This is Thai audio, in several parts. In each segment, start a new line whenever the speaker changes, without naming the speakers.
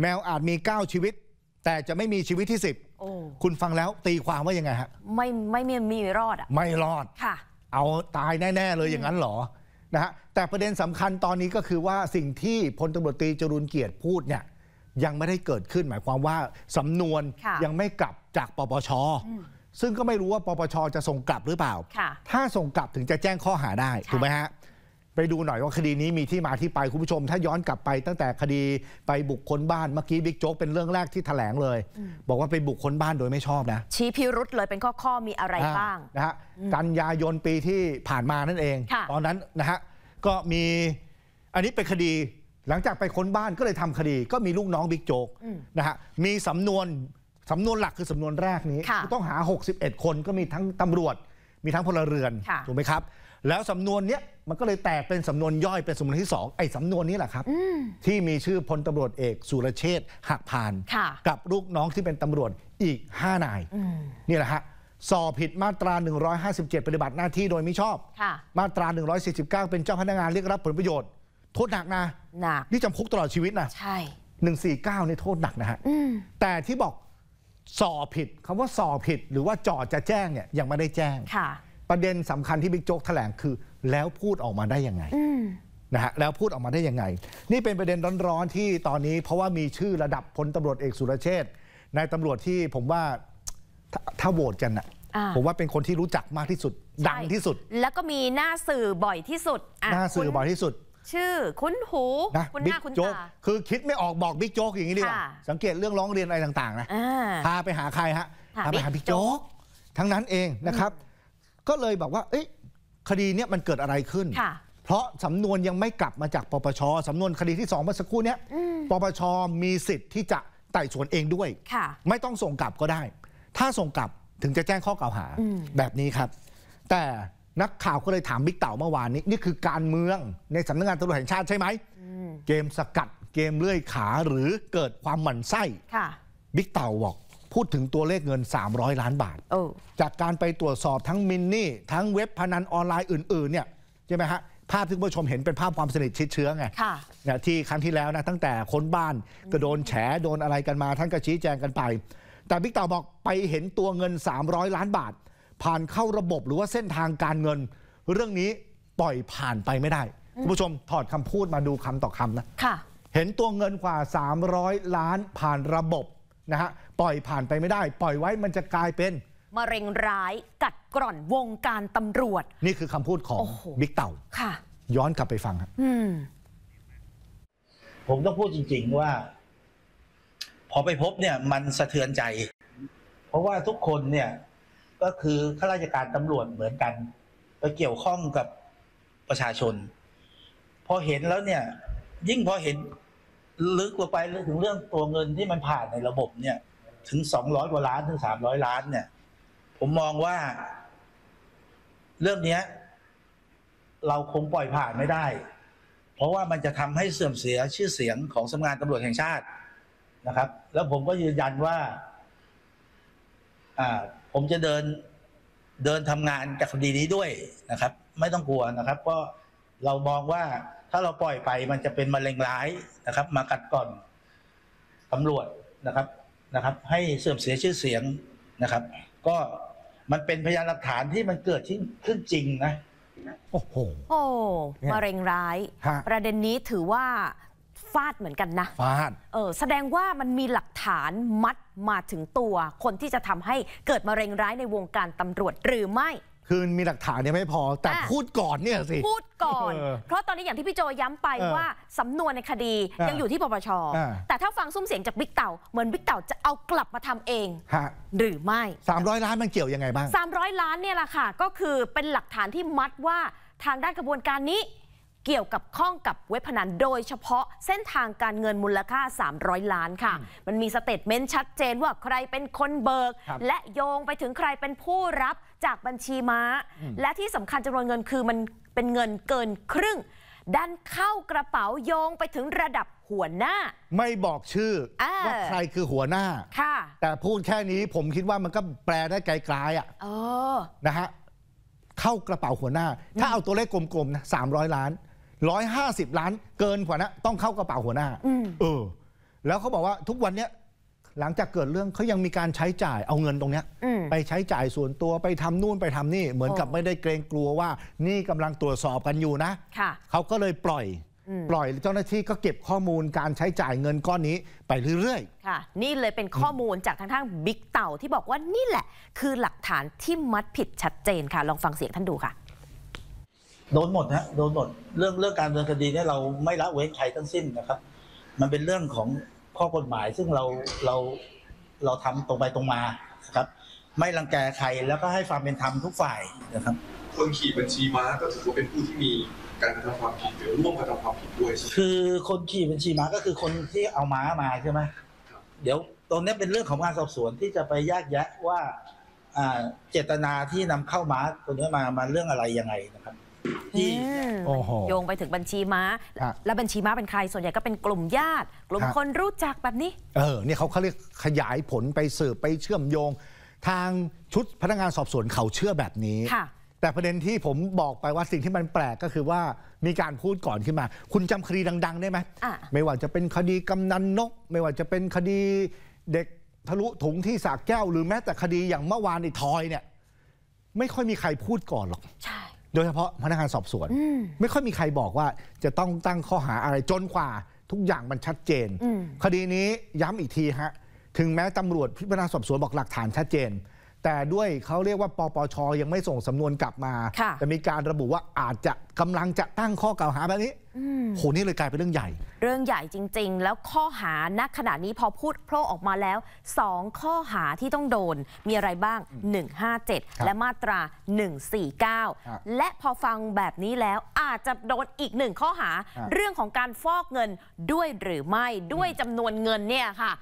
แมวอาจมี 9 ชีวิต แต่จะไม่มีชีวิตที่ 10 คุณฟังแล้วตีความว่ายังไงฮะ
ไม่ไม่มีมีรอดอ่ะ ไม่รอดค่ะ
เอาตายแน่ ๆ เลยอย่างนั้นหรอนะฮะแต่ประเด็นสำคัญตอนนี้ก็คือว่าสิ่งที่พลตารวจตรีจรุนเกียรติพูดเนี่ยยังไม่ได้เกิดขึ้นหมายความว่าสำนวนยังไม่กลับจากปปชซึ่งก็ไม่รู้ว่าปปชจะส่งกลับหรือเปล่าถ้าส่งกลับถึงจะแจ้งข้อหาได้ถูกไหมฮะไปดูหน่อยว่าคดีนี้มีที่มาที่ไปคุณผู้ชม ถ้าย้อนกลับไปตั้งแต่คดีไปบุกคนบ้านเมื่อกี้บิ๊กโจ๊กเป็นเรื่องแรกที่ถแถลงเลย บอกว่าไปบุกคนบ้านโดยไม่ชอบนะ
ชี้พิรุษเลยเป็นข้อข้อมีอะไรบ้าง
นะฮะกันยายนปีที่ผ่านมานั่นเอง ตอนนั้นนะฮะก็มีอันนี้เป็นคดีหลังจากไปค้นบ้านก็เลยทำคดี ก็มีลูกน้องบิ๊กโจ๊กนะฮะมีสำนวนสำนวนหลักคือสำนวนแรกนี้ ต้องหา 61 คนก็มีทั้งตำรวจมีทั้งพลเรือนถูกไหมครับแล้วสำนวนเนี้ยมันก็เลยแตกเป็นสำนวนย่อย เป็นสำนวนที่ 2 ไอ้สำนวนนี้แหละครับที่มีชื่อพลตำรวจเอกสุรเชษหักพาน กับลูกน้องที่เป็นตำรวจอีก 5 นายนี่แหละฮะสอบผิดมาตรา 157 ปฏิบัติหน้าที่โดยมิชอบ มาตรา 149 เป็นเจ้าพนักงานเรียกรับผลประโยชน์ โทษหนักนะหนักนี่จำคุกตลอดชีวิตนะใช่ 149เนี่โทษหนักนะฮะแต่ที่บอกสอบผิดคำว่าสอบผิดหรือว่าจอดจะแจ้งเนี่ยยังไม่ได้แจ้งประเด็นสำคัญที่บิ๊กโจ๊กแถลงคือแล้วพูดออกมาได้ยังไงนะฮะแล้วพูดออกมาได้ยังไง นี่เป็นประเด็นร้อนๆที่ตอนนี้เพราะว่ามีชื่อระดับพลตำรวจเอกสุรเชษนายตำรวจที่ผมว่าถ้าโหวตกันอะผมว่าเป็นคนที่รู้จักมากที่สุด ดังที่สุด
แล้วก็มีหน้าสื่อบ่อยที่สุดหน้าสื่อบ่อยที่สุด ชื่อคุ้นหูนะคุณหน้าคุณตา
คือคิดไม่ออกบอกบิ๊กโจ๊กอย่างนี้ดีกว่าสังเกตเรื่องร้องเรียนอะไรต่างๆนะพาไปหาใครฮะพาไปหาบิ๊กโจ๊กทั้งนั้นเองนะครับ ก็เลยบอกว่า เอ๊ะคดีเนี้ยมันเกิดอะไรขึ้น เพราะสำนวนยังไม่กลับมาจาก ปปชสำนวนคดีที่สองเมื่อสักครู่เนี้ยปปชมีสิทธิ์ที่จะไต่สวนเองด้วย ไม่ต้องส่งกลับก็ได้ ถ้าส่งกลับถึงจะแจ้งข้อกล่าวหาแบบนี้ครับ แต่นักข่าวก็เลยถามบิ๊กเต่าเมื่อวานนี้ นี่คือการเมืองในสำนักงานตำรวจแห่งชาติใช่ไหม เกมสกัด เกมเลื่อยขาหรือเกิดความหมั่นไส้บิ๊กเต่าบอกพูดถึงตัวเลขเงิน 300 ล้านบาท จากการไปตรวจสอบทั้งมินนี่ทั้งเว็บพนัน ออนไลน์อื่นๆเนี่ยใช่ไหมฮะภาพที่ผู้ชมเห็นเป็นภาพความสนิทชิดเชื้อไงเนี่ยที่ครั้งที่แล้วนะ ตั้งแต่ค้นบ้านก็โดนแฉโดนอะไรกันมาท่านก็ชี้แจงกันไป แต่บิ๊กต่อบอกไปเห็นตัวเงิน 300 ล้านบาท ผ่านเข้าระบบหรือว่าเส้นทางการเงินเรื่องนี้ปล่อยผ่านไปไม่ได้คุณผู้ชมถอดคำพูดมาดูคำต่อคำนะเห็นตัวเงินกว่า 300 ล้านผ่านระบบนะฮะปล่อยผ่านไปไม่ได้ ปล่อยไว้มันจะกลายเป็น
มะเร็งร้ายกัดกร่อนวงการตำรวจ
นี่คือคำพูดของบิ๊กเต่า
ค่ะ
ย้อนกลับไปฟังครับผมต้องพูดจริง ๆ ว่า พอไปพบเนี่ยมันสะเทือนใจ เพราะว่าทุกคนเนี่ยก็คือข้าราชการตำรวจเหมือนกันไปเกี่ยวข้องกับประชาชน พอเห็นแล้วเนี่ย ยิ่งพอเห็นลึกลงไปถึงเรื่องตัวเงินที่มันผ่านในระบบเนี่ยถึงสองร้อยกว่าล้านถึงสามร้อยล้าน เนี่ย ผมมองว่า เรื่องนี้เราคงปล่อยผ่านไม่ได้ เพราะว่ามันจะทำให้เสื่อมเสียชื่อเสียงของสำนักงานตำรวจแห่งชาตินะครับ แล้วผมก็ยืนยันว่าอ่าผมจะเดินเดินทำงานกับคดีนี้ด้วยนะครับ ไม่ต้องกลัวนะครับ ก็เรามองว่าถ้าเราปล่อยไปมันจะเป็นมะเร็งร้ายนะครับ มากัดก่อนตำรวจนะครับนะครับให้เสื่อมเสียชื่อเสียงนะครับ ก็มันเป็นพยานหลักฐานที่มันเกิดขึ้นจริงนะ โอ้โห
โอ้มะเร็งร้าย ประเด็นนี้ถือว่าฟาดเหมือนกันนะฟาดเออแสดงว่ามันมีหลักฐานมัดมาถึงตัว คนที่จะทำให้เกิดมะเร็งร้ายในวงการตำรวจหรือไม่
คือมีหลักฐานเนี่ยไม่พอแต่พูดก่อนเนี่ยสิพูดก่อนเออเพ
ราะตอนนี้อย่างที่พี่โจย้ำไปออว่าสำนวนในคดียังอยู่ที่ปปชอแต่ถ้าฟังซุ้มเสียงจากบิ๊กเต่าเหมือนบิ๊กเต่าจะเอากลับมาทำเองหรือไม่
สามร้อยล้านมันเกี่ยวยังไงบ้าง
300 ล้านเนี่ยแหละค่ะ ก็คือเป็นหลักฐานที่มัดว่าทางด้านกระบวนการนี้เกี่ยวกับข้องกับเว็บพนันโดยเฉพาะเส้นทางการเงินมูลค่า 300 ล้านค่ะ มันมีสเตทเมนต์ชัดเจนว่าใครเป็นคนเบิก และโยงไปถึงใครเป็นผู้รับจากบัญชีม้า และที่สำคัญจำนวนเงินคือมันเป็นเงินเกินครึ่ง ดันเข้ากระเป๋าโยงไปถึงระดับหัวหน้า
ไม่บอกชื่ออว่าใครคือหัวหน้าแต่พูดแค่นี้ผมคิดว่ามันก็แปลได้ไกลๆอ่ะนะฮะเข้ากระเป๋าหัวหน้าถ้าเอาตัวเลขกลมๆนะสามร้อยล้าน150 ล้านเกินกว่านะต้องเข้ากระเป๋าหัวหน้าเออแล้วเขาบอกว่าทุกวันเนี้ยหลังจากเกิดเรื่องเขายังมีการใช้จ่ายเอาเงินตรงเนี้ยไปใช้จ่ายส่วนตัวไปทำนู่นไปทำนี่ เหมือนกับไม่ได้เกรงกลัวว่า นี่กำลังตรวจสอบกันอยู่นะะเขาก็เลยปล่อยปล่อยเจ้าหน้าที่ก็เก็บข้อมูลการใช้จ่ายเงินก้อนนี้ไป
เรื่อย
ๆ ค่ะ นี่เลยเป็นข้อมูลจากทางทางบิ๊กเต่าที่บอกว่านี่แหละ คือหลักฐานที่มัดผิดชัดเจนค่ะลองฟังเสียงท่านดูค่ะ
โดนหมดฮะโดนหมดเรื่องเรื่องการดำเนินคดีเนี่ยเราไม่ละเว้นใครทั้งสิ้นนะครับ มันเป็นเรื่องของข้อกฎหมายซึ่งเราเราเราทำตรงไปตรงมาครับ ไม่รังแกใครแล้วก็ให้ความเป็นธรรมทุกฝ่ายนะครับ คนขี่บัญชีม้าก็ถือว่าเป็นผู้ที่มีการกระทำความผิดหรือร่วมกระทำความผิดด้วย คือคนขี่บัญชีม้าก็คือคนที่เอาม้ามาใช่ไหมเดี๋ยวตรงนี้เป็นเรื่องของการสอบสวนที่จะไปแยกแยะว่าเจตนาที่นำเข้าม้าตัวนี้มามาเรื่องอะไรยังไงโอ้โหโย
งไปถึงบัญชีม้า แล้วบัญชีม้าเป็นใครส่วนใหญ่ก็เป็นกลุ่มญาติ กลุ่มคนรู้จักแบบนี้
เออเนี่ยเขาเขาเรียกขยายผลไปสืบไปเชื่อมโยง ทางชุดพนักงานสอบสวนเขาเชื่อแบบนี้ค่ะแต่ประเด็นที่ผมบอกไปว่าสิ่งที่มันแปลกก็คือว่ามีการพูดก่อนขึ้นมา คุณจำคดีดังๆได้ไหม ไม่ว่าจะเป็นคดีกำนันนก ไม่ว่าจะเป็นคดี เด็กทะลุถุงที่สากแก้ว หรือแม้แต่คดีอย่างเมื่อวานในทอยเนี่ย ไม่ค่อยมีใครพูดก่อนหรอกใช่โดยเฉพาะพนักงานสอบสวนไม่ค่อยมีใครบอกว่าจะต้องตั้งข้อหาอะไรจนกว่า ทุกอย่างมันชัดเจนคดีนี้ย้ำอีกทีฮะถึงแม้ตำรวจพิจารณาสอบสวนบอกหลักฐานชัดเจนแต่ด้วยเขาเรียกว่าปปชยังไม่ส่งสำนวนกลับมาแต่มีการระบุว่าอาจจะกำลังจะตั้งข้อกล่าวหาแบบนี้โหนี่เลยกลายเป็นเรื่องใหญ่
เรื่องใหญ่จริงๆ แล้วข้อหาณขณะนี้พอพูดโพร่ออกมาแล้ว 2 ข้อหาที่ต้องโดนมีอะไรบ้าง 157 และมาตรา 149 และพอฟังแบบนี้แล้วอาจจะโดนอีกหนึ่งข้อหา เรื่องของการฟอกเงินด้วยหรือไม่ด้วยจำนวนเงินเนี่ยค่ะ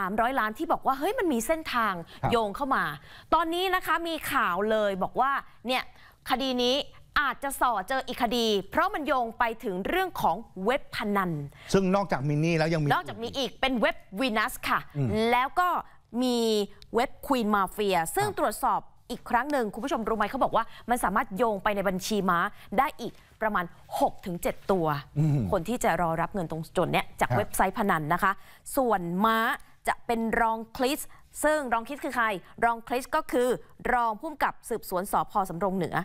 300 ล้านที่บอกว่า เฮ้ยมันมีเส้นทางโยงเข้ามา ตอนนี้นะคะมีข่าวเลยบอกว่า เนี่ย คดีนี้อาจจะส่อเจออีกคดี เพราะมันโยงไปถึงเรื่องของเว็บพนัน
ซึ่งนอกจากมินนี่แล้วยังมีนอกจ
ากมีอีกเป็นเว็บวีนัสค่ะ แล้วก็มีเว็บควีนมาเฟียซึ่งตรวจสอบอีกครั้งหนึ่งคุณผู้ชมรู้ไหมเขาบอกว่ามันสามารถโยงไปในบัญชีม้าได้อีกประมาณ 6-7 ตัว คนที่จะรอรับเงินตรงจนเนี้ยจากเว็บไซต์พนันนะคะ ส่วนม้าจะเป็นรองคลิสซึ่งรองคลิสคือใคร รองคลิสก็คือรองผู้กำกับสืบสวนสพสำรงเหนือ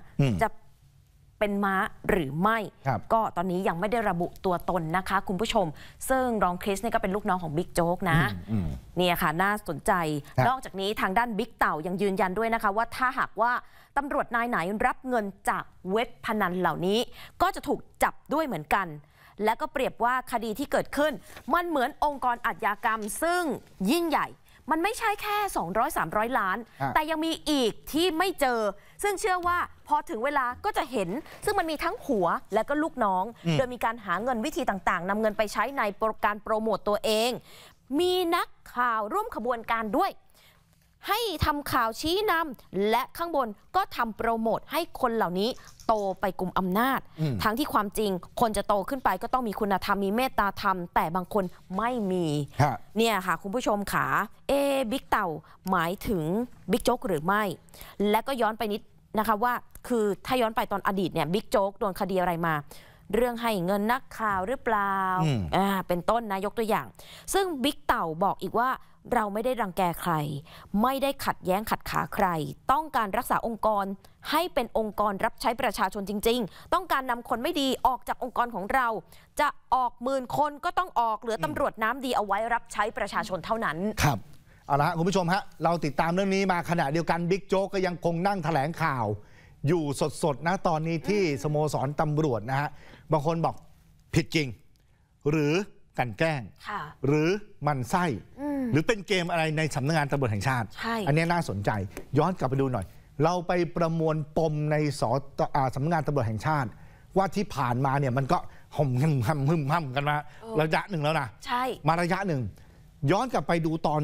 จะเป็นม้าหรือไม่ ก็ตอนนี้ยังไม่ได้ระบุตัวตนนะคะ คุณผู้ชม ซึ่งรองคริสเนี่ยก็เป็นลูกน้องของบิ๊กโจ๊กนะเนี่ยค่ะน่าสนใจนอกจากนี้ทางด้านบิ๊กเต่ายังยืนยันด้วยนะคะว่าถ้าหากว่าตำรวจนายไหนรับเงินจากเว็บพนันเหล่านี้ก็จะถูกจับด้วยเหมือนกัน และก็เปรียบว่าคดีที่เกิดขึ้นมันเหมือนองค์กรอาชญากรรม ซึ่งยิ่งใหญ่มันไม่ใช่แค่ 200-300 ล้าน แต่ยังมีอีกที่ไม่เจอ ซึ่งเชื่อว่าพอถึงเวลาก็จะเห็น ซึ่งมันมีทั้งหัวและก็ลูกน้อง โดยมีการหาเงินวิธีต่างๆนำเงินไปใช้ในการโปรโมตตัวเอง มีนักข่าวร่วมขบวนการด้วยให้ทำข่าวชี้นำและข้างบนก็ทำโปรโมทให้คนเหล่านี้โตไปกลุ่มอำนาจ ทั้งที่ความจริงคนจะโตขึ้นไปก็ต้องมีคุณธรรมมีเมตตาธรรม แต่บางคนไม่มี เนี่ยค่ะคุณผู้ชมขา เอบิ๊กเต่าหมายถึงบิ๊กโจ๊กหรือไม่ และก็ย้อนไปนิดนะคะว่าคือถ้าย้อนไปตอนอดีตเนี่ยบิ๊กโจ๊กโดนคดีอะไรมา เรื่องให้เงินนักข่าวหรือเปล่าอ่า เป็นต้นนะยกตัวอย่าง ซึ่งบิ๊กเต่าบอกอีกว่าเราไม่ได้รังแกใคร ไม่ได้ขัดแย้งขัดขาใคร ต้องการรักษาองค์กรให้เป็นองค์กรรับใช้ประชาชนจริง ๆ ต้องการนำคนไม่ดีออกจากองค์กรของเรา จะออกหมื่นคนก็ต้องออก เหลือตำรวจน้ำดีเอาไว้รับใช้ประชาชนเท่านั้น
ครับเอาละคุณผู้ชมฮะเราติดตามเรื่องนี้มาขณะเดียวกันบิ๊กโจ๊กก็ยังคงนั่งแถลงข่าว อยู่สดๆนะตอนนี้ที่สโมสรตำรวจนะฮะบางคนบอกผิดจริง หรือกันแกล้งหรือมันไส้หรือเป็นเกมอะไรในสำนักงานตำรวจแห่งชาติ อันนี้น่าสนใจ ย้อนกลับไปดูหน่อย เราไปประมวลปมในสอสำนักงานตำรวจแห่งชาติ ว่าที่ผ่านมาเนี่ยมันก็ห่มหึมห่มหึมห่มกันมาระยะหนึ่งแล้วนะใช่มาระยะหนึ่งย้อนกลับไปดูตอน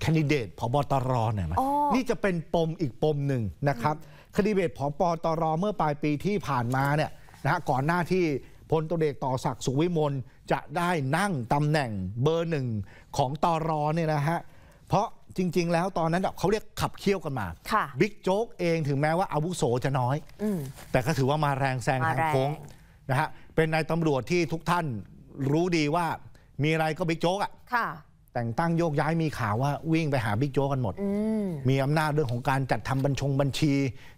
แคนดิเดตผบตรเนี่ยนี่จะเป็นปมอีกปมหนึ่งนะครับ คดีเดตผบตรเมื่อปลายปีที่ผ่านมาเนี่ยนะฮะก่อนหน้าที่พลตเอกต่อศักดิ์สุวิมลจะได้นั่งตำแหน่งเบอร์หนึ่งของตอรอเนี่ยนะฮะ เพราะจริง ๆ แล้วตอนนั้นเขาเรียกขับเคี่ยวกันมา บิ๊กโจ๊กเองถึงแม้ว่าอาวุโสจะน้อยแต่ก็ถือว่ามาแรงแซงทางโค้งนะฮะเป็นนายตำรวจที่ทุกท่านรู้ดีว่า มีอะไรก็บิ๊กโจ๊กอ่ะแต่งตั้งโยกย้ายมีข่าวว่าวิ่งไปหาบิ๊กโจ๊กกันหมด มีอำนาจเรื่องของการจัดทำบัญชงบัญชี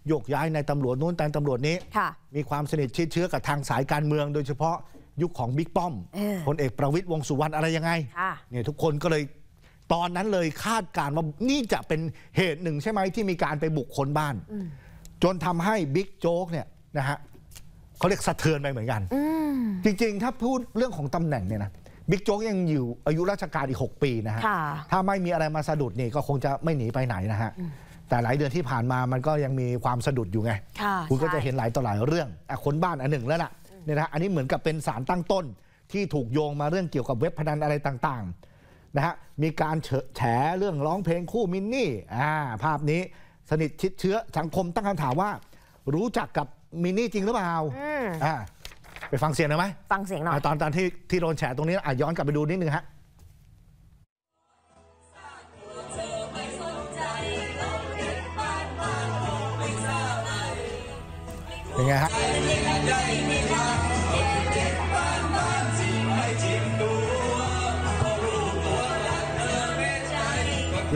โยกย้ายในตำรวจนู้นแต่ตำรวจนี้ มีความสนิทชิดเชื้อกับทางสายการเมือง โดยเฉพาะยุคของบิ๊กป้อมพลเอกประวิตยวงสุวรรณอะไรยังไงเนี่ยทุกคนก็เลยตอนนั้นเลยคาดการว่านี่จะเป็นเหตุหนึ่งใช่ไหมที่มีการไปบุกคนบ้านจนทำให้บิ๊กโจ๊กเนี่ยนะฮะเขาเรียกสะเทือนไปเหมือนกันจริงๆ ถ้าพูดเรื่องของตำแหน่งเนี่ยนะบิ๊กโจ๊กยังอยู่อายุราชการอีก 6 ปี นะฮะ ถ้าไม่มีอะไรมาสะดุดนี่ก็คงจะไม่หนีไปไหนนะฮะ แต่หลายเดือนที่ผ่านมามันก็ยังมีความสะดุดอยู่ไงคุณก็จะเห็นหลายต่อหลายเรื่องอคนบ้านอันหนึ่งแล้วล่ะเนี่ยนะอันนี้เหมือนกับเป็นสารตั้งต้น ที่ถูกโยงมาเรื่องเกี่ยวกับเว็บพนันอะไรต่างๆนะฮะ มีการแฉเรื่องร้องเพลงคู่มินนี่อ่าภาพนี้สนิทชิดเชื้อสังคมตั้งคำถามว่า รู้จักกับมินนี่จริงหรือเปล่า อ่าไปฟังเสียงหน่อยไหม ฟังเสียงหน่อย ตอนตอนที่ที่โดนแฉตรงนี้อ่ะย้อนกลับไปดูนิดนึงฮะเป็นไงฮะ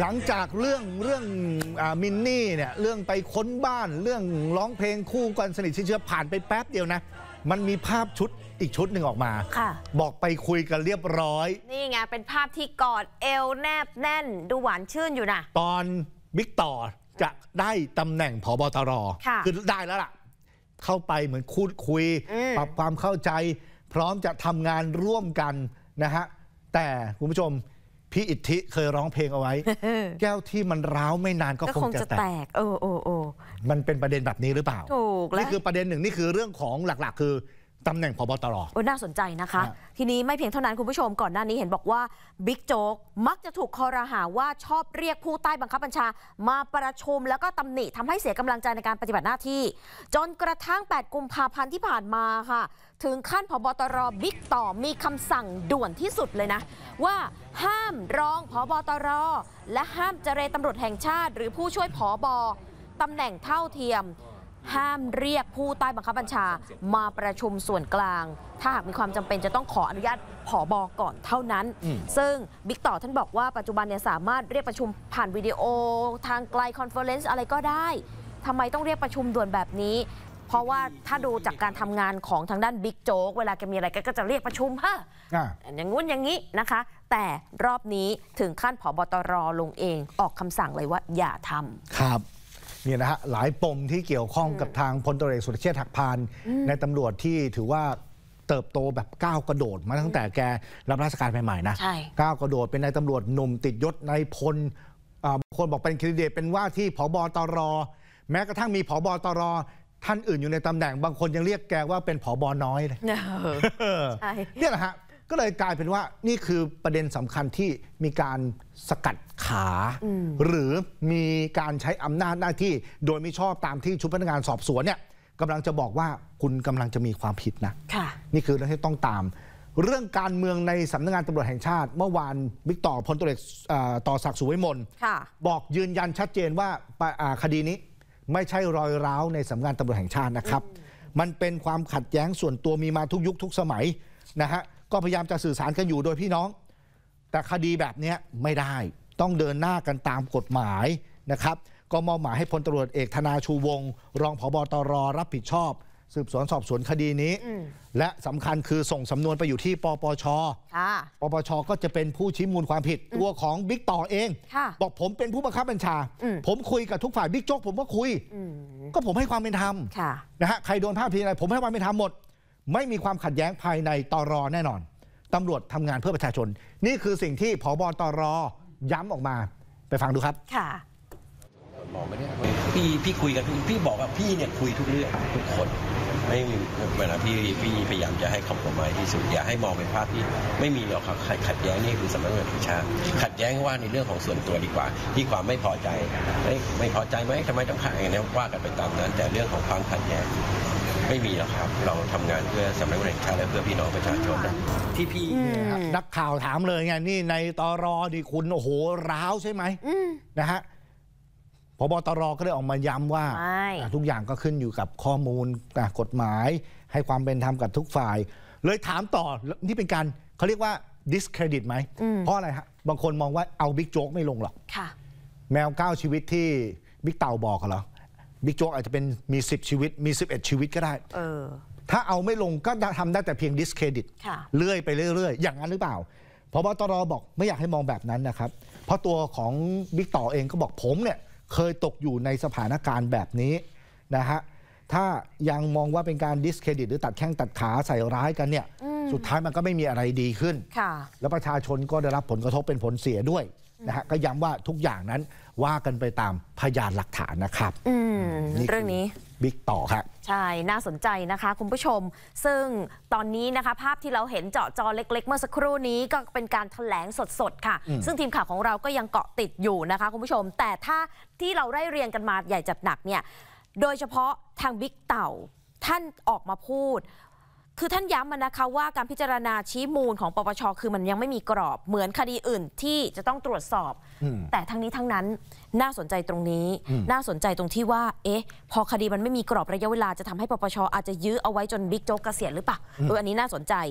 หลังจากเรื่องเรื่องอมินนี่เนี่ย เรื่องไปค้นบ้าน เรื่องร้องเพลงคู่กันสนิทเชื้อผ่านไปแป๊บเดียวนะมันมีภาพชุดอีกชุดหนึ่งออกมา ค่ะ บอกไปคุยกันเรียบร้อย
นี่ไงเป็นภาพที่กอดเอวแนบแน่นดูหวานชื่นอยู่นะ
ตอนบิ๊กต่อจะได้ตำแหน่งผบตรค่ะคือได้แล้วล่ะ เข้าไปเหมือนคูดคุย ปรับความเข้าใจพร้อมจะทำงานร่วมกันนะฮะ แต่คุณผู้ชมพี่อิทธิเคยร้องเพลงเอาไว้ แก้วที่มันร้าวไม่นานก็คงจะแตกโอ้โอ้โอ้มันเป็นประเด็นแบบนี้หรือเปล่า ถูกแล้ว นี่คือประเด็นหนึ่งนี่คือเรื่องของหลักๆ คือตำแหน่งพบตร
น่าสนใจนะคะ ทีนี้ไม่เพียงเท่านั้นคุณผู้ชมก่อนหน้านี้เห็นบอกว่า บิ๊กโจ๊ก มักจะถูกคอรหาว่าชอบเรียกผู้ใต้บังคับบัญชา มาประชุมแล้วก็ตำหนิทำให้เสียกำลังใจในการปฏิบัติหน้าที่ จนกระทั่ง 8 กุมภาพันธ์ที่ผ่านมาค่ะ ถึงขั้นพบตรบิ๊กต่อมีคำสั่งด่วนที่สุดเลยนะ ว่าห้ามรองพบตรและห้ามเจรตำรวจแห่งชาติ หรือผู้ช่วยพอบตำแหน่งเท่าเทียมห้ามเรียกผู้ใต้บังคับบัญชามาประชุมส่วนกลาง ถ้าหากมีความจำเป็นจะต้องขออนุญาตผอบอก่อนเท่านั้น ซึ่งบิ๊กต่อท่านบอกว่าปัจจุบันเนี่ยสามารถเรียกประชุมผ่านวิดีโอทางไกลคอนเฟอเรนซ์อะไรก็ได้ ทำไมต้องเรียกประชุมด่วนแบบนี้ เพราะว่าถ้าดูจากการทำงานของทางด้านบิ๊กโจ๊กเวลาแกมีอะไรก็จะเรียกประชุมฮะอย่างงู้นอย่างนี้นะคะ แต่รอบนี้ถึงขั้นผอบตรลงเอง ออกคำสั่งเลยว่า อย่าทำ
ครับนี่นะฮะหลายปมที่เกี่ยวข้องกับทางพลตรเอกสุรเชษฐ์หักพานในตำรวจที่ถือว่าเติบโตแบบก้าวกระโดดมาตั้งแต่แกรับราชการใหม่ๆนะก้าวกระโดดเป็นนายตำรวจหนุ่มติดยศนายพลบางคนบอกเป็นคดีเดตเป็นว่าที่ผบตรแม้กระทั่งมีผบตรท่านอื่นอยู่ในตำแหน่งบางคนยังเรียกแกว่าเป็นผบน้อยเลยเนี่ยแหละฮะก็เลยกลายเป็นว่านี่คือประเด็นสำคัญที่มีการสกัดขา หรือมีการใช้อำนาจหน้าที่โดยไม่ชอบตามที่ชุดพนักงานสอบสวนเนี่ยกำลังจะบอกว่าคุณกำลังจะมีความผิดนะะนี่คือเรื่องที่ต้องตาม เรื่องการเมืองในสำนักงานตำรวจแห่งชาติ เมื่อวานบิ๊กต่อพลตุเอกต่อศักดิ์สุวิมลบอกยืนยันชัดเจนว่าคดีนี้ ไม่ใช่รอยร้าวในสำนักงานตำรวจแห่งชาตินะครับ มันเป็นความขัดแย้งส่วนตัวมีมาทุกยุคทุกสมัยนะฮะก็พยายามจะสื่อสารกันอยู่โดยพี่น้อง แต่คดีแบบนี้ไม่ได้ต้องเดินหน้ากันตามกฎหมายนะครับ ก็มอบหมายให้พลตรวจเอกธนาชูวงศ์รองผบตรรับผิดชอบ สืบสวนสอบสวนคดีนี้ และสำคัญคือส่งสำนวนไปอยู่ที่ปปชปปช ก็จะเป็นผู้ชี้มูลความผิดตัวของบิ๊กต่อเอง บอกผมเป็นผู้บังคับบัญชา ผมคุยกับทุกฝ่ายบิ๊กโจ๊กผมก็คุยก็ผมให้ความเป็นธรรมนะฮะใครโดนภาพพิงอะไร ผมให้ความเป็นธรรมหมดไม่มีความขัดแย้งภายในตอรอแน่นอนตำรวจทำงานเพื่อประชาชน นี่คือสิ่งที่ผบตรย้ำออกมาไปฟังดูครับ
ค่ะอไพี่
พี่คุยกับพี่บอกว่าพี่เนี่ยคุยทุกเรื่องทุกคนไม่มีเวลาพี่พี่พยายามจะให้คำปมะมาที่สุดอย่าให้มองเป็นภาพที่ ไม่มีหรอกครับขัดแย้งนี่คือสำนักงานประชาขัดแย้งว่าในเรื่องของส่วนตัวดีกว่า ที่ความไม่พอใจ ไม่พอใจไหมทำไมต้องขัดแย้งนีว่ากันไปตามนั้นแต่เรื่องของความขัดแย้งไม่มีหรอกครับเราทำงานเพื่อสำนักงานชาติและเพื่อพี่น้องประชาชนนะ
ที่พี่ นักข่าวถามเลยไงนี่ในตรอดีคุณ โอ้โหร้าวใช่ไหมนะฮะพบตรก็ได้ออกมาย้ำว่า ทุกอย่างก็ขึ้นอยู่กับข้อมูลกฎหมาย ให้ความเป็นธรรมกับทุกฝ่าย เลยถามต่อ นี่เป็นการเขาเรียกว่า discredit ไหมเพราะอะไรฮะ บางคนมองว่าเอาบิ๊กโจ๊กไม่ลงหรอกแมวเก้าชีวิตที่บิ๊กเต่าบอกเหรอบิ๊กโจ๊กอาจจะเป็นมี 10 ชีวิตมี 11 ชีวิตก็ได้เออถ้าเอาไม่ลงก็ทำได้แต่เพียงดิสเครดิตเรื่อยไปเรื่อย ๆ อย่างนั้นหรือเปล่าพบตรบอกไม่อยากให้มองแบบนั้นนะครับ เพราะตัวของบิ๊กต่อเองก็บอกผมเนี่ย เคยตกอยู่ในสถานการณ์แบบนี้นะฮะถ้ายังมองว่าเป็นการดิสเครดิตหรือตัดแข้งตัดขาใส่ร้ายกันเนี่ย สุดท้ายมันก็ไม่มีอะไรดีขึ้นค่ะแล้วประชาชนก็ได้รับผลกระทบเป็นผลเสียด้วยนะฮะก็ย้ำว่าทุกอย่างนั้นว่ากันไปตามพยานหลักฐานนะครับเรื่องนี้บิ๊กต่อครับ
ใช่น่าสนใจนะคะ คุณผู้ชมซึ่งตอนนี้นะคะภาพที่เราเห็นเจาะจอเล็กๆ เมื่อสักครู่นี้ก็เป็นการถแถลงสดๆค่ะ ซึ่งทีมข่าวของเราก็ยังเกาะติดอยู่นะคะคุณผู้ชม แต่ถ้าที่เราได้เรียงกันมาใหญ่จัดหนักเนี่ยโดยเฉพาะทางบิ๊กเต่าท่านออกมาพูดคือ ท่านย้ำมานะคะว่าการพิจารณาชี้มูลของปปช คือมันยังไม่มีกรอบเหมือนคดีอื่นที่จะต้องตรวจสอบ แต่ทั้งนี้ทั้งนั้น น่าสนใจตรงนี้ น่าสนใจตรงที่ว่า เอ๊ะ พอคดีมันไม่มีกรอบระยะเวลาจะทำให้ปปช อาจจะยื้อเอาไว้จนบิ๊กโจ๊กเกษียณหรือเปล่าออันนี้น่าสนใจ